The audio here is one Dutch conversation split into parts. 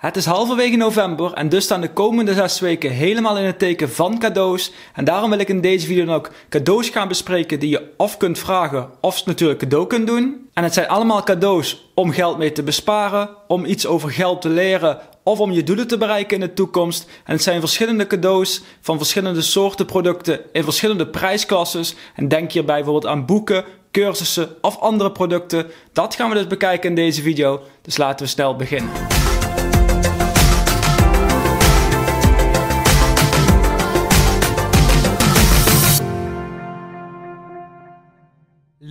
Het is halverwege november en dus staan de komende zes weken helemaal in het teken van cadeaus. En daarom wil ik in deze video ook cadeaus gaan bespreken die je of kunt vragen of natuurlijk cadeau kunt doen. En het zijn allemaal cadeaus om geld mee te besparen, om iets over geld te leren of om je doelen te bereiken in de toekomst. En het zijn verschillende cadeaus van verschillende soorten producten in verschillende prijsklasses. En denk hierbij bijvoorbeeld aan boeken, cursussen of andere producten. Dat gaan we dus bekijken in deze video. Dus laten we snel beginnen.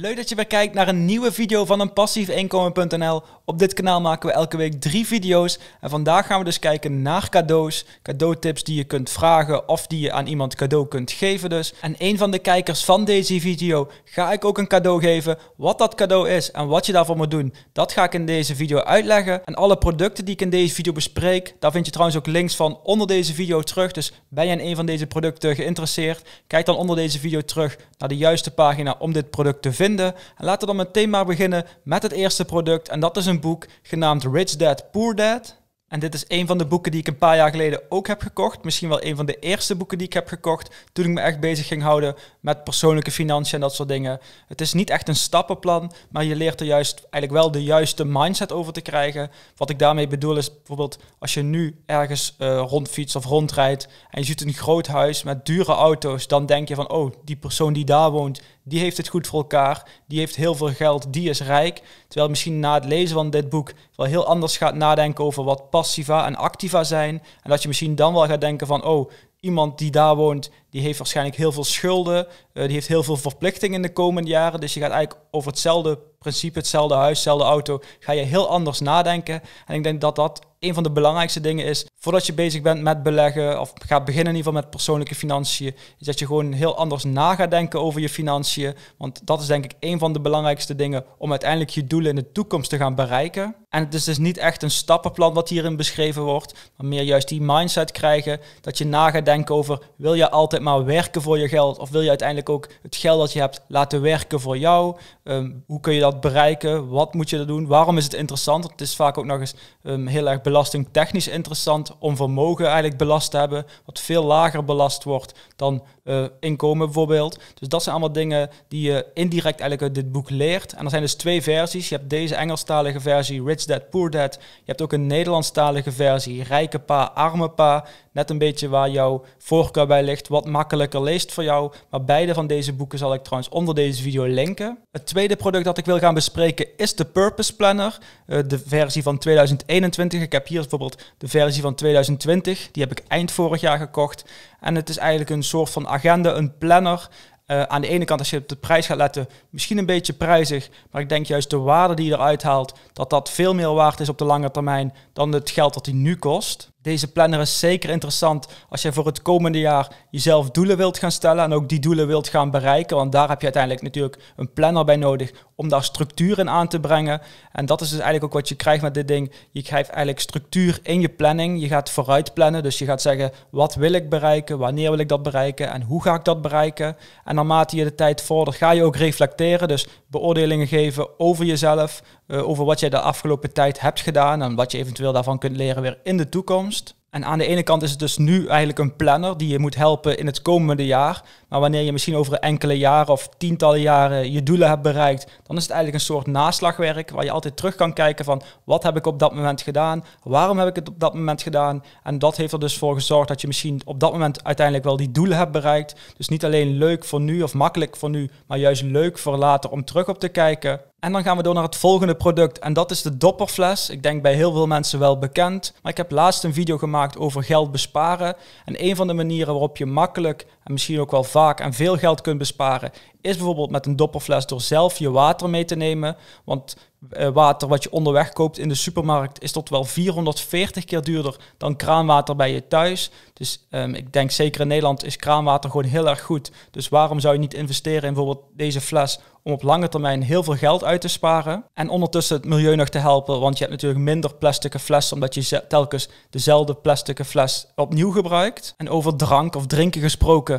Leuk dat je weer kijkt naar een nieuwe video van een passiefinkomen.nl. Op dit kanaal maken we elke week drie video's. En vandaag gaan we dus kijken naar cadeaus. Cadeautips die je kunt vragen of die je aan iemand cadeau kunt geven dus. En een van de kijkers van deze video ga ik ook een cadeau geven. Wat dat cadeau is en wat je daarvoor moet doen, dat ga ik in deze video uitleggen. En alle producten die ik in deze video bespreek, daar vind je trouwens ook links van onder deze video terug. Dus ben je in een van deze producten geïnteresseerd, kijk dan onder deze video terug naar de juiste pagina om dit product te vinden. En laten we dan meteen maar beginnen met het eerste product. En dat is een boek genaamd Rich Dad, Poor Dad. En dit is een van de boeken die ik een paar jaar geleden ook heb gekocht. Misschien wel een van de eerste boeken die ik heb gekocht toen ik me echt bezig ging houden met persoonlijke financiën en dat soort dingen. Het is niet echt een stappenplan, maar je leert er juist eigenlijk wel de juiste mindset over te krijgen. Wat ik daarmee bedoel is bijvoorbeeld als je nu ergens rondfiets eh, rondfietst of rondrijdt en je ziet een groot huis met dure auto's, dan denk je van oh, die persoon die daar woont, die heeft het goed voor elkaar, die heeft heel veel geld, die is rijk. Terwijl misschien na het lezen van dit boek wel heel anders gaat nadenken over wat passiva en activa zijn. En dat je misschien dan wel gaat denken van, oh, iemand die daar woont, die heeft waarschijnlijk heel veel schulden, eh, die heeft heel veel verplichtingen in de komende jaren. Dus je gaat eigenlijk over hetzelfde principe, hetzelfde huis, hetzelfde auto, ga je heel anders nadenken. En ik denk dat dat een van de belangrijkste dingen is voordat je bezig bent met beleggen of gaat beginnen in ieder geval met persoonlijke financiën, is dat je gewoon heel anders na gaat denken over je financiën. Want dat is denk ik een van de belangrijkste dingen om uiteindelijk je doelen in de toekomst te gaan bereiken. En het is dus niet echt een stappenplan wat hierin beschreven wordt, maar meer juist die mindset krijgen dat je na gaat denken over wil je altijd maar werken voor je geld of wil je uiteindelijk ook het geld dat je hebt laten werken voor jou? Ehm, hoe kun je dat bereiken? Wat moet je er doen? Waarom is het interessant? Het is vaak ook nog eens ehm, heel erg belastingtechnisch interessant om vermogen eigenlijk belast te hebben, wat veel lager belast wordt dan eh, inkomen bijvoorbeeld. Dus dat zijn allemaal dingen die je indirect eigenlijk uit dit boek leert. En er zijn dus twee versies. Je hebt deze Engelstalige versie, Rich Dead Poor Dead. Je hebt ook een Nederlandstalige versie, Rijke Pa, Arme Pa net een beetje waar jouw voorkeur bij ligt, wat makkelijker leest voor jou. Maar beide van deze boeken zal ik trouwens onder deze video linken. Het tweede product dat ik wil gaan bespreken is de Purpose Planner, eh, de versie van 2021. Ik heb hier bijvoorbeeld de versie van 2020, die heb ik eind vorig jaar gekocht. En het is eigenlijk een soort van agenda, een planner. Eh, aan de ene kant, als je op de prijs gaat letten, misschien een beetje prijzig. Maar ik denk juist de waarde die je eruit haalt, dat dat veel meer waard is op de lange termijn dan het geld dat die nu kost. Deze planner is zeker interessant als je voor het komende jaar jezelf doelen wilt gaan stellen en ook die doelen wilt gaan bereiken. Want daar heb je uiteindelijk natuurlijk een planner bij nodig om daar structuur in aan te brengen. En dat is dus eigenlijk ook wat je krijgt met dit ding. Je krijgt eigenlijk structuur in je planning. Je gaat vooruit plannen. Dus je gaat zeggen wat wil ik bereiken, wanneer wil ik dat bereiken en hoe ga ik dat bereiken. En naarmate je de tijd vordert ga je ook reflecteren. Dus beoordelingen geven over jezelf, eh, over wat jij de afgelopen tijd hebt gedaan en wat je eventueel daarvan kunt leren weer in de toekomst. En aan de ene kant is het dus nu eigenlijk een planner die je moet helpen in het komende jaar. Maar wanneer je misschien over enkele jaren of tientallen jaren je doelen hebt bereikt, dan is het eigenlijk een soort naslagwerk waar je altijd terug kan kijken van wat heb ik op dat moment gedaan, waarom heb ik het op dat moment gedaan. En dat heeft er dus voor gezorgd dat je misschien op dat moment uiteindelijk wel die doelen hebt bereikt. Dus niet alleen leuk voor nu of makkelijk voor nu, maar juist leuk voor later om terug op te kijken. En dan gaan we door naar het volgende product. En dat is de dopperfles. Ik denk bij heel veel mensen wel bekend. Maar ik heb laatst een video gemaakt over geld besparen. En een van de manieren waarop je makkelijk misschien ook wel vaak en veel geld kunt besparen, is bijvoorbeeld met een dopperfles door zelf je water mee te nemen. Want eh, water wat je onderweg koopt in de supermarkt is tot wel 440 keer duurder dan kraanwater bij je thuis. Dus ehm, ik denk zeker in Nederland is kraanwater gewoon heel erg goed. Dus waarom zou je niet investeren in bijvoorbeeld deze fles om op lange termijn heel veel geld uit te sparen en ondertussen het milieu nog te helpen, want je hebt natuurlijk minder plastic flessen omdat je telkens dezelfde plastic fles opnieuw gebruikt. En over drank of drinken gesproken,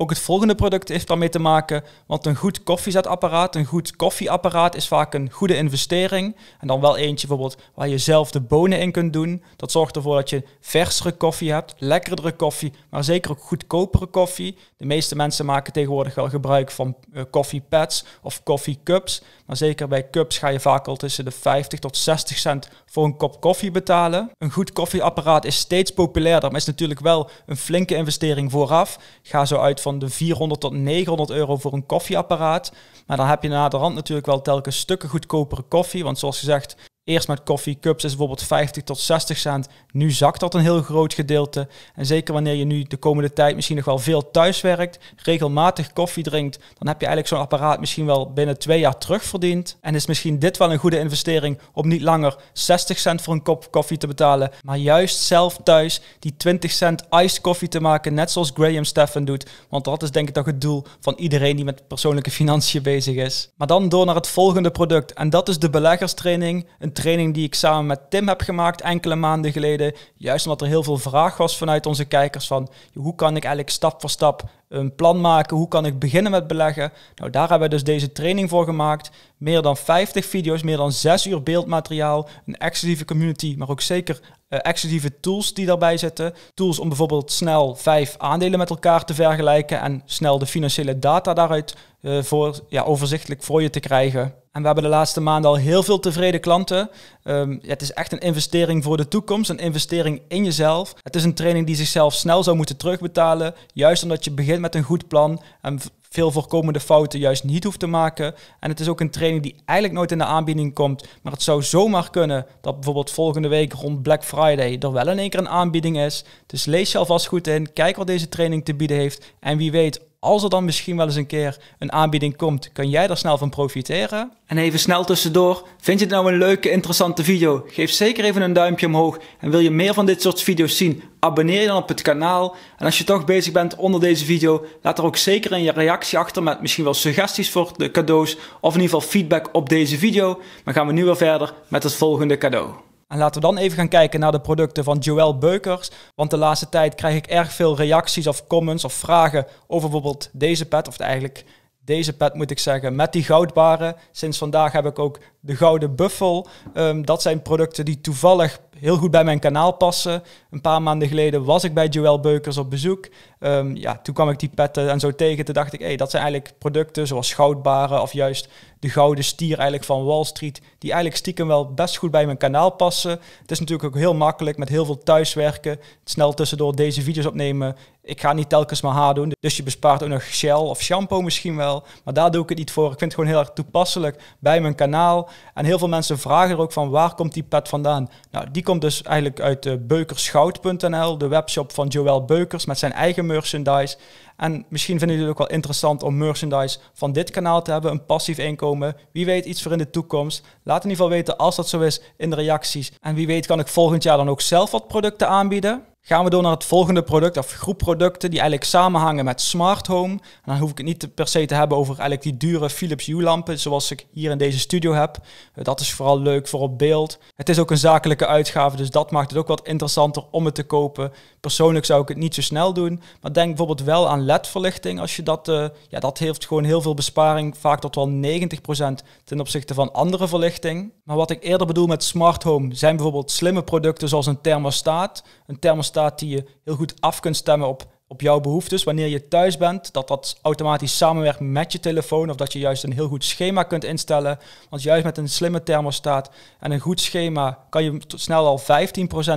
Ook het volgende product heeft daarmee te maken, want een goed koffiezetapparaat, een goed koffieapparaat is vaak een goede investering. En dan wel eentje bijvoorbeeld waar je zelf de bonen in kunt doen. Dat zorgt ervoor dat je versere koffie hebt, lekkerdere koffie, maar zeker ook goedkopere koffie. De meeste mensen maken tegenwoordig wel gebruik van koffiepads eh, of koffiecups. Maar zeker bij cups ga je vaak al tussen de 50 tot 60 cent voor een kop koffie betalen. Een goed koffieapparaat is steeds populairder, maar is natuurlijk wel een flinke investering vooraf. Ga zo uit van van de 400 tot 900 euro voor een koffieapparaat. Maar dan heb je na de rand natuurlijk wel telkens stukken goedkopere koffie. Want zoals gezegd, Eerst met Cups is bijvoorbeeld 50 tot 60 cent. Nu zakt dat een heel groot gedeelte. En zeker wanneer je nu de komende tijd misschien nog wel veel thuis werkt, regelmatig koffie drinkt, dan heb je eigenlijk zo'n apparaat misschien wel binnen twee jaar terugverdiend. En is misschien dit wel een goede investering om niet langer 60 cent voor een kop koffie te betalen, maar juist zelf thuis die 20 cent iced koffie te maken, net zoals Graham Stephan doet. Want dat is denk ik toch het doel van iedereen die met persoonlijke financiën bezig is. Maar dan door naar het volgende product. En dat is de beleggerstraining. Een training die ik samen met Tim heb gemaakt enkele maanden geleden. Juist omdat er heel veel vraag was vanuit onze kijkers van hoe kan ik eigenlijk stap voor stap een plan maken? Hoe kan ik beginnen met beleggen? Nou, daar hebben we dus deze training voor gemaakt. Meer dan 50 video's, meer dan 6 uur beeldmateriaal, een exclusieve community, maar ook zeker eh, exclusieve tools die daarbij zitten. Tools om bijvoorbeeld snel vijf aandelen met elkaar te vergelijken en snel de financiële data daaruit uh, voor, ja, overzichtelijk voor je te krijgen. En we hebben de laatste maanden al heel veel tevreden klanten. Ehm, het is echt een investering voor de toekomst, een investering in jezelf. Het is een training die zichzelf snel zou moeten terugbetalen, juist omdat je begint met een goed plan en veel voorkomende fouten juist niet hoeft te maken. En het is ook een training die eigenlijk nooit in de aanbieding komt. Maar het zou zomaar kunnen dat bijvoorbeeld volgende week rond Black Friday er wel in één keer een aanbieding is. Dus lees je alvast goed in, kijk wat deze training te bieden heeft. En wie weet als er dan misschien wel eens een keer een aanbieding komt, kan jij daar snel van profiteren. En even snel tussendoor, vind je het nou een leuke, interessante video? Geef zeker even een duimpje omhoog. En wil je meer van dit soort video's zien? Abonneer je dan op het kanaal. En als je toch bezig bent onder deze video, laat er ook zeker een reactie achter met misschien wel suggesties voor de cadeaus of in ieder geval feedback op deze video. Dan gaan we nu weer verder met het volgende cadeau. En laten we dan even gaan kijken naar de producten van Joël Beukers. Want de laatste tijd krijg ik erg veel reacties of comments of vragen over bijvoorbeeld deze pet. Of eigenlijk deze pet moet ik zeggen, met die goudbaren. Sinds vandaag heb ik ook de gouden buffel. Ehm, dat zijn producten die toevallig heel goed bij mijn kanaal passen. Een paar maanden geleden was ik bij Joël Beukers op bezoek. Ehm, ja, toen kwam ik die petten en zo tegen. Toen dacht ik, hey, dat zijn eigenlijk producten zoals goudbaren of juist de gouden stier eigenlijk van Wall Street, die eigenlijk stiekem wel best goed bij mijn kanaal passen. Het is natuurlijk ook heel makkelijk met heel veel thuiswerken, snel tussendoor deze video's opnemen. Ik ga niet telkens mijn haar doen, dus je bespaart ook nog gel of shampoo misschien wel. Maar daar doe ik het niet voor. Ik vind het gewoon heel erg toepasselijk bij mijn kanaal. En heel veel mensen vragen er ook van waar komt die pet vandaan? Nou, die komt dus eigenlijk uit eh, beukerschout.nl, de webshop van Joël Beukers met zijn eigen merchandise. En misschien vinden jullie het ook wel interessant om merchandise van dit kanaal te hebben, een passief inkomen. Wie weet iets voor in de toekomst. Laat in ieder geval weten als dat zo is in de reacties. En wie weet kan ik volgend jaar dan ook zelf wat producten aanbieden. Gaan we door naar het volgende product of groep producten die eigenlijk samenhangen met smart home. dan hoef ik het niet per se te hebben over eigenlijk die dure Philips Hue lampen zoals ik hier in deze studio heb. Eh, dat is vooral leuk voor op beeld. Het is ook een zakelijke uitgave, dus dat maakt het ook wat interessanter om het te kopen. Persoonlijk zou ik het niet zo snel doen, maar denk bijvoorbeeld wel aan LED-verlichting. Als je dat, eh, ja, dat heeft gewoon heel veel besparing, vaak tot wel 90% ten opzichte van andere verlichting. Maar wat ik eerder bedoel met smart home zijn bijvoorbeeld slimme producten zoals een thermostaat. Een thermostaat staat die je heel goed af kunt stemmen op, op jouw behoeftes. Dus. Wanneer je thuis bent, dat dat automatisch samenwerkt met je telefoon. Of dat je juist een heel goed schema kunt instellen. Want juist met een slimme thermostaat en een goed schema kan je snel al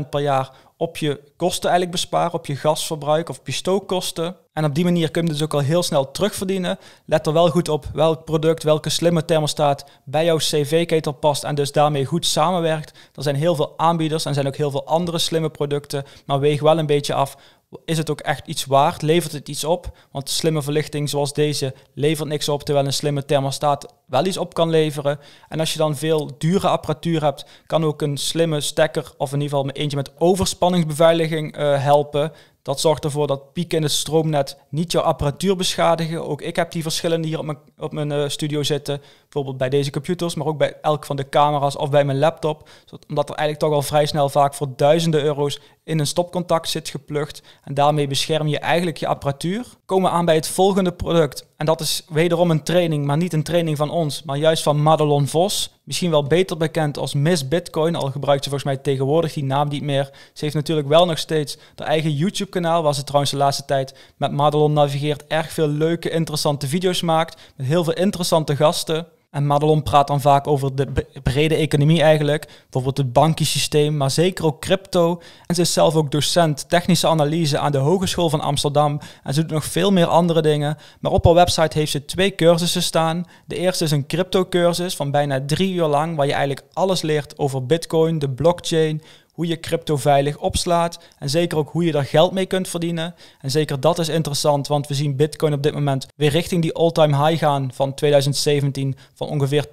15% per jaar op je kosten eigenlijk besparen. Op je gasverbruik of op je stookkosten. En op die manier kun je dus ook al heel snel terugverdienen. Let er wel goed op welk product, welke slimme thermostaat bij jouw CV-ketel past en dus daarmee goed samenwerkt. Er zijn heel veel aanbieders en zijn ook heel veel andere slimme producten, maar weeg wel een beetje af is het ook echt iets waard? Levert het iets op? Want slimme verlichting zoals deze levert niks op, terwijl een slimme thermostaat wel iets op kan leveren. En als je dan veel dure apparatuur hebt, kan ook een slimme stekker, of in ieder geval eentje met overspanningsbeveiliging eh, helpen. Dat zorgt ervoor dat pieken in het stroomnet niet jouw apparatuur beschadigen. Ook ik heb die verschillende hier op mijn, op mijn eh, studio zitten bijvoorbeeld bij deze computers, maar ook bij elk van de camera's of bij mijn laptop. Omdat er eigenlijk toch al vrij snel vaak voor duizenden euro's in een stopcontact zit geplukt. En daarmee bescherm je eigenlijk je apparatuur. Komen we aan bij het volgende product. En dat is wederom een training, maar niet een training van ons, maar juist van Madelon Vos. Misschien wel beter bekend als Miss Bitcoin, al gebruikt ze volgens mij tegenwoordig die naam niet meer. Ze heeft natuurlijk wel nog steeds haar eigen YouTube-kanaal, waar ze trouwens de laatste tijd met Madelon navigeert. Erg veel leuke, interessante video's maakt, met heel veel interessante gasten. En Madelon praat dan vaak over de brede economie eigenlijk, bijvoorbeeld het bankiesysteem, maar zeker ook crypto. En ze is zelf ook docent technische analyse aan de Hogeschool van Amsterdam en ze doet nog veel meer andere dingen. Maar op haar website heeft ze twee cursussen staan. De eerste is een crypto cursus van bijna drie uur lang, waar je eigenlijk alles leert over bitcoin, de blockchain, hoe je crypto veilig opslaat en zeker ook hoe je daar geld mee kunt verdienen. En zeker dat is interessant, want we zien Bitcoin op dit moment weer richting die all-time high gaan van 2017 van ongeveer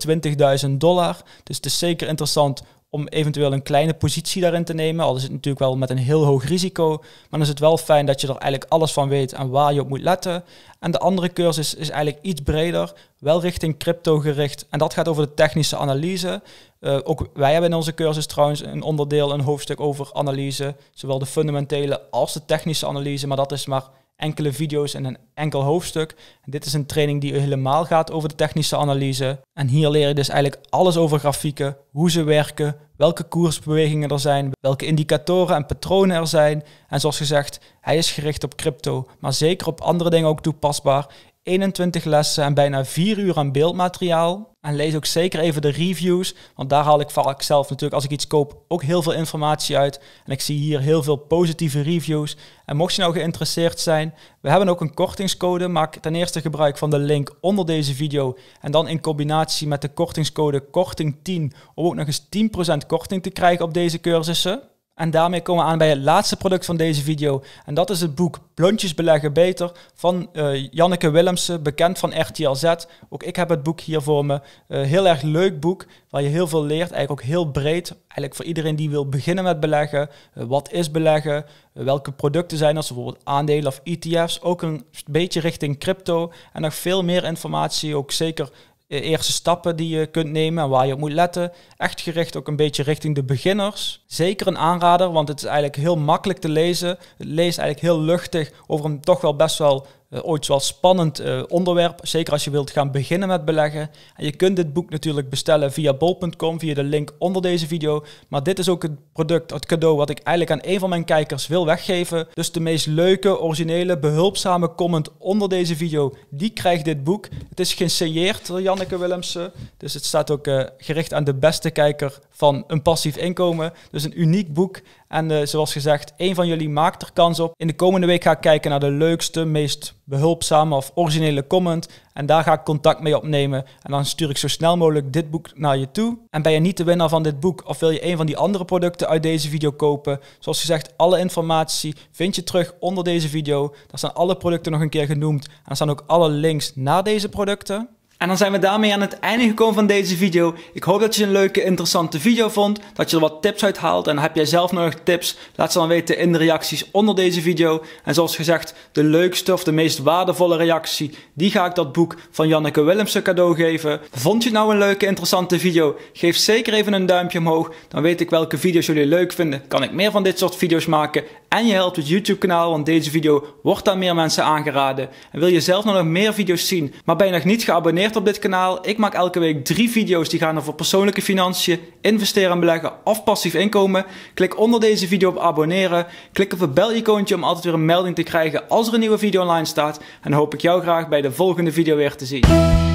20.000 dollar. Dus het is zeker interessant om eventueel een kleine positie daarin te nemen. Al is het natuurlijk wel met een heel hoog risico. Maar dan is het wel fijn dat je er eigenlijk alles van weet en waar je op moet letten. En de andere cursus is eigenlijk iets breder, wel richting crypto gericht. En dat gaat over de technische analyse. Eh, ook wij hebben in onze cursus trouwens een onderdeel, een hoofdstuk over analyse. Zowel de fundamentele als de technische analyse. Maar dat is maar enkele video's en een enkel hoofdstuk. dit is een training die helemaal gaat over de technische analyse. En hier leer je dus eigenlijk alles over grafieken, hoe ze werken, welke koersbewegingen er zijn, welke indicatoren en patronen er zijn. En zoals gezegd, hij is gericht op crypto, maar zeker op andere dingen ook toepasbaar. 21 lessen en bijna 4 uur aan beeldmateriaal. En lees ook zeker even de reviews, want daar haal ik vaak zelf natuurlijk als ik iets koop ook heel veel informatie uit. En ik zie hier heel veel positieve reviews. En mocht je nou geïnteresseerd zijn, we hebben ook een kortingscode. Maak ten eerste gebruik van de link onder deze video. En dan in combinatie met de kortingscode KORTING10 om ook nog eens 10% korting te krijgen op deze cursussen. En daarmee komen we aan bij het laatste product van deze video. En dat is het boek Blondjes beleggen beter van uh, Janneke Willemsen, bekend van RTLZ. Ook ik heb het boek hier voor me. Eh, heel erg leuk boek, waar je heel veel leert. Eigenlijk ook heel breed. Eigenlijk voor iedereen die wil beginnen met beleggen. Eh, wat is beleggen? welke producten zijn er? Bijvoorbeeld aandelen of ETF's. Ook een beetje richting crypto. En nog veel meer informatie. Ook zeker E, eerste stappen die je kunt nemen en waar je op moet letten. Echt gericht ook een beetje richting de beginners. Zeker een aanrader, want het is eigenlijk heel makkelijk te lezen. Het leest eigenlijk heel luchtig over een toch wel best wel eh, ooit wel spannend eh, onderwerp. Zeker als je wilt gaan beginnen met beleggen. En je kunt dit boek natuurlijk bestellen via bol.com, via de link onder deze video. Maar dit is ook het product, het cadeau wat ik eigenlijk aan een van mijn kijkers wil weggeven. Dus de meest leuke, originele, behulpzame comment onder deze video, die krijgt dit boek. Het is gesigneerd door Janneke Willemsen. Dus het staat ook eh, gericht aan de beste kijker van een passief inkomen. Dus een uniek boek en eh, zoals gezegd, één van jullie maakt er kans op. In de komende week ga ik kijken naar de leukste, meest behulpzame of originele comment. En daar ga ik contact mee opnemen. En dan stuur ik zo snel mogelijk dit boek naar je toe. En ben je niet de winnaar van dit boek of wil je een van die andere producten uit deze video kopen? Zoals gezegd, alle informatie vind je terug onder deze video. Daar staan alle producten nog een keer genoemd. En er staan ook alle links naar deze producten. En dan zijn we daarmee aan het einde gekomen van deze video. Ik hoop dat je een leuke, interessante video vond. Dat je er wat tips uit haalt. En heb jij zelf nog tips? Laat ze dan weten in de reacties onder deze video. En zoals gezegd, de leukste of de meest waardevolle reactie, die ga ik dat boek van Janneke Willemsen cadeau geven. Vond je het nou een leuke, interessante video? Geef zeker even een duimpje omhoog. Dan weet ik welke video's jullie leuk vinden. Kan ik meer van dit soort video's maken? En je helpt het YouTube kanaal, want deze video wordt aan meer mensen aangeraden. En wil je zelf nog meer video's zien, maar ben je nog niet geabonneerd op dit kanaal? Ik maak elke week drie video's die gaan over persoonlijke financiën, investeren en beleggen of passief inkomen. Klik onder deze video op abonneren. Klik op het belicoontje om altijd weer een melding te krijgen als er een nieuwe video online staat. En hoop ik jou graag bij de volgende video weer te zien.